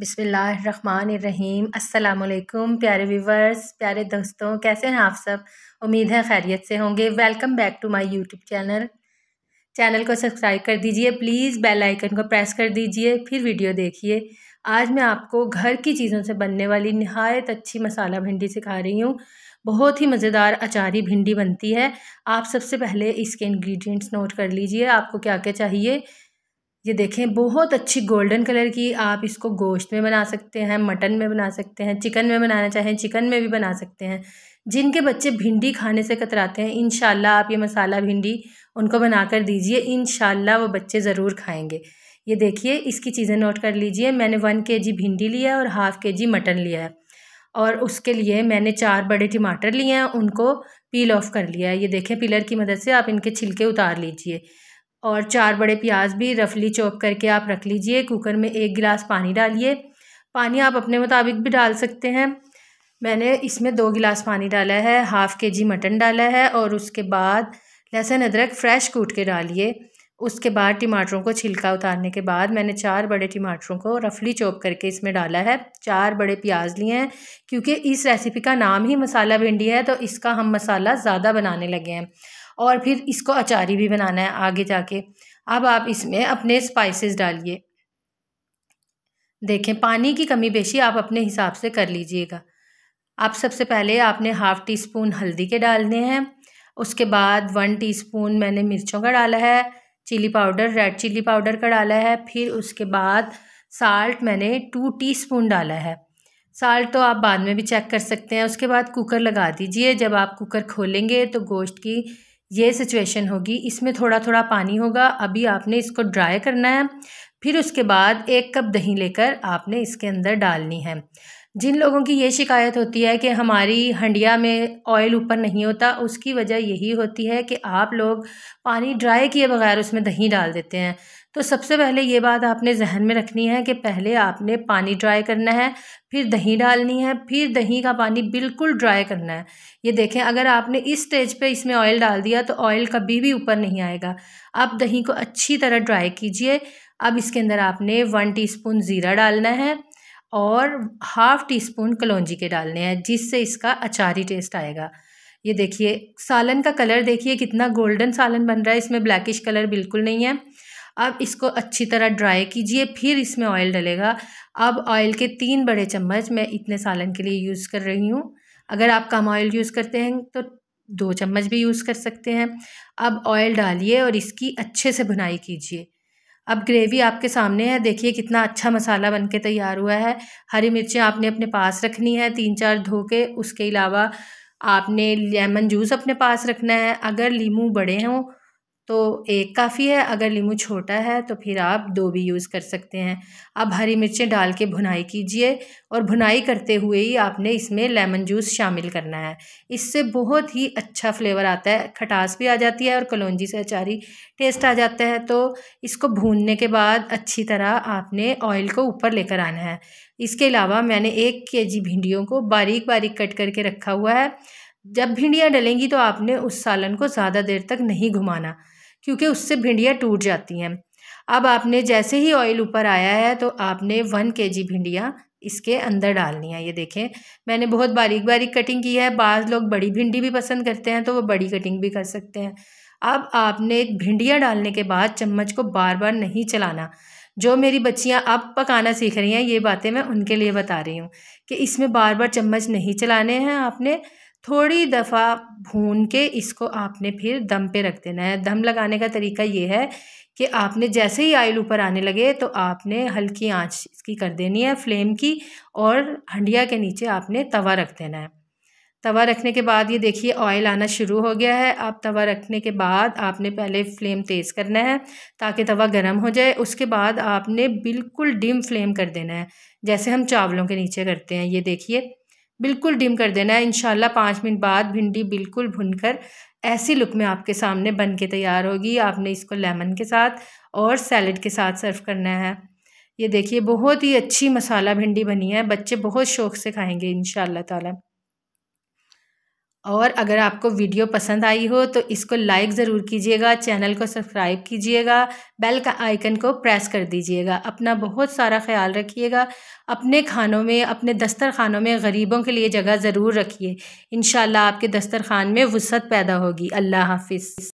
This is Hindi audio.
बिसमीम् अल्लाम प्यारे व्यूवर्स प्यारे दोस्तों कैसे हैं आप सब उम्मीद है खैरियत से होंगे welcome back to my YouTube channel channel को सब्सक्राइब कर दीजिए प्लीज़ बेल आइकन को प्रेस कर दीजिए फिर वीडियो देखिए आज मैं आपको घर की चीज़ों से बनने वाली नहायत अच्छी मसाला भिंडी सिखा रही हूँ बहुत ही मज़ेदार अचारी भिंडी बनती है आप सबसे पहले इसके इंग्रेडिएंट्स नोट कर लीजिए आपको क्या क्या चाहिए ये देखें बहुत अच्छी गोल्डन कलर की आप इसको गोश्त में बना सकते हैं मटन में बना सकते हैं चिकन में बनाना चाहें चिकन में भी बना सकते हैं जिनके बच्चे भिंडी खाने से कतराते हैं इन आप ये मसाला भिंडी उनको बना कर दीजिए इन वो बच्चे ज़रूर खाएँगे ये देखिए इसकी चीज़ें नोट कर लीजिए मैंने वन के जी भिंडी लिया है और हाफ़ के जी मटन लिया है और उसके लिए मैंने चार बड़े टमाटर लिए हैं उनको पील ऑफ कर लिया है ये देखें पिलर की मदद से आप इनके छिलके उतार लीजिए और चार बड़े प्याज भी रफली चॉप करके आप रख लीजिए कुकर में एक गिलास पानी डालिए पानी आप अपने मुताबिक भी डाल सकते हैं मैंने इसमें दो गिलास पानी डाला है हाफ़ के जी मटन डाला है और उसके बाद लहसुन अदरक फ्रेश कूट के डालिए उसके बाद टमाटरों को छिलका उतारने के बाद मैंने चार बड़े टमाटरों को रफली चॉप करके इसमें डाला है चार बड़े प्याज लिए हैं क्योंकि इस रेसिपी का नाम ही मसाला भिंडी है तो इसका हम मसाला ज़्यादा बनाने लगे हैं और फिर इसको अचारी भी बनाना है आगे जाके अब आप इसमें अपने स्पाइसेस डालिए देखें पानी की कमी बेशी आप अपने हिसाब से कर लीजिएगा आप सबसे पहले आपने हाफ़ टी स्पून हल्दी के डालने हैं उसके बाद वन टीस्पून मैंने मिर्चों का डाला है chilli powder red chilli powder का डाला है फिर उसके बाद साल्ट मैंने टू टीस्पून डाला है साल्ट तो आप बाद में भी चेक कर सकते हैं उसके बाद कुकर लगा दीजिए जब आप कुकर खोलेंगे तो गोश्त की ये सिचुएशन होगी इसमें थोड़ा थोड़ा पानी होगा अभी आपने इसको ड्राई करना है फिर उसके बाद एक कप दही लेकर आपने इसके अंदर डालनी है जिन लोगों की ये शिकायत होती है कि हमारी हंडिया में ऑयल ऊपर नहीं होता उसकी वजह यही होती है कि आप लोग पानी ड्राई किए बगैर उसमें दही डाल देते हैं तो सबसे पहले ये बात आपने जहन में रखनी है कि पहले आपने पानी ड्राई करना है फिर दही डालनी है फिर दही का पानी बिल्कुल ड्राई करना है ये देखें अगर आपने इस स्टेज पे इसमें ऑयल डाल दिया तो ऑयल कभी भी ऊपर नहीं आएगा आप दही को अच्छी तरह ड्राई कीजिए अब इसके अंदर आपने वन टीस्पून ज़ीरा डालना है और हाफ़ टी स्पून कलौजी के डालने हैं जिससे इसका अचारी टेस्ट आएगा ये देखिए सालन का कलर देखिए कितना गोल्डन सालन बन रहा है इसमें ब्लैकिश कलर बिल्कुल नहीं है अब इसको अच्छी तरह ड्राई कीजिए फिर इसमें ऑयल डलेगा अब ऑयल के तीन बड़े चम्मच मैं इतने सालन के लिए यूज़ कर रही हूँ अगर आप कम ऑयल यूज़ करते हैं तो दो चम्मच भी यूज़ कर सकते हैं अब ऑयल डालिए और इसकी अच्छे से भुनाई कीजिए अब ग्रेवी आपके सामने है देखिए कितना अच्छा मसाला बन के तैयार हुआ है हरी मिर्चें आपने अपने पास रखनी है तीन चार धो के उसके अलावा आपने लेमन जूस अपने पास रखना है अगर लीमू बड़े हों तो एक काफ़ी है अगर लीमू छोटा है तो फिर आप दो भी यूज़ कर सकते हैं अब हरी मिर्चें डाल के भुनाई कीजिए और भुनाई करते हुए ही आपने इसमें लेमन जूस शामिल करना है इससे बहुत ही अच्छा फ्लेवर आता है खटास भी आ जाती है और कलौजी से अचारी टेस्ट आ जाता है तो इसको भूनने के बाद अच्छी तरह आपने ऑयल को ऊपर लेकर आना है इसके अलावा मैंने एक के जी भिंडियों को बारीक बारीक कट करके रखा हुआ है जब भिंडियाँ डलेंगी तो आपने उस सालन को ज़्यादा देर तक नहीं घुमाना क्योंकि उससे भिंडियाँ टूट जाती हैं अब आपने जैसे ही ऑयल ऊपर आया है तो आपने वन के जी भिंडियाँ इसके अंदर डालनी है ये देखें मैंने बहुत बारीक बारीक कटिंग की है बाज़ लोग बड़ी भिंडी भी पसंद करते हैं तो वो बड़ी कटिंग भी कर सकते हैं अब आपने भिंडियाँ डालने के बाद चम्मच को बार बार नहीं चलाना जो मेरी बच्चियाँ अब पकाना सीख रही हैं ये बातें मैं उनके लिए बता रही हूँ कि इसमें बार बार चम्मच नहीं चलाने हैं आपने थोड़ी दफ़ा भून के इसको आपने फिर दम पे रख देना है दम लगाने का तरीका ये है कि आपने जैसे ही आयल ऊपर आने लगे तो आपने हल्की आंच इसकी कर देनी है फ्लेम की और हंडिया के नीचे आपने तवा रख देना है तवा रखने के बाद ये देखिए ऑयल आना शुरू हो गया है आप तवा रखने के बाद आपने पहले फ्लेम तेज़ करना है ताकि तवा गर्म हो जाए उसके बाद आपने बिल्कुल डिम फ्लेम कर देना है जैसे हम चावलों के नीचे करते हैं ये देखिए बिल्कुल डिम कर देना है इनशाला पाँच मिनट बाद भिंडी बिल्कुल भुनकर ऐसी लुक में आपके सामने बन के तैयार होगी आपने इसको लेमन के साथ और सैलड के साथ सर्व करना है ये देखिए बहुत ही अच्छी मसाला भिंडी बनी है बच्चे बहुत शौक से खाएंगे इन ताला और अगर आपको वीडियो पसंद आई हो तो इसको लाइक ज़रूर कीजिएगा चैनल को सब्सक्राइब कीजिएगा बेल का आइकन को प्रेस कर दीजिएगा अपना बहुत सारा ख्याल रखिएगा अपने खानों में अपने दस्तरखानों में गरीबों के लिए जगह ज़रूर रखिए इन आपके दस्तरखान में वसत पैदा होगी अल्लाह हाफिज़